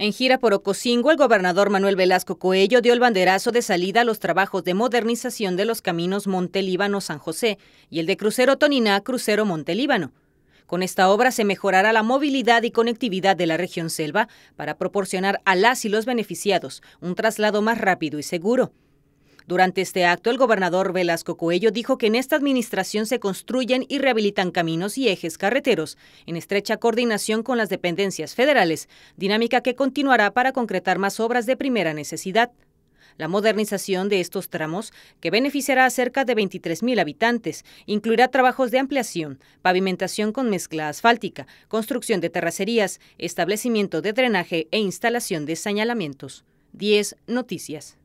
En gira por Ocosingo, el gobernador Manuel Velasco Coello dio el banderazo de salida a los trabajos de modernización de los caminos líbano san José y el de crucero Toniná-Crucero Montelíbano. Con esta obra se mejorará la movilidad y conectividad de la región selva para proporcionar a las y los beneficiados un traslado más rápido y seguro. Durante este acto, el gobernador Velasco Coello dijo que en esta administración se construyen y rehabilitan caminos y ejes carreteros, en estrecha coordinación con las dependencias federales, dinámica que continuará para concretar más obras de primera necesidad. La modernización de estos tramos, que beneficiará a cerca de 23.000 habitantes, incluirá trabajos de ampliación, pavimentación con mezcla asfáltica, construcción de terracerías, establecimiento de drenaje e instalación de señalamientos. 10 Noticias.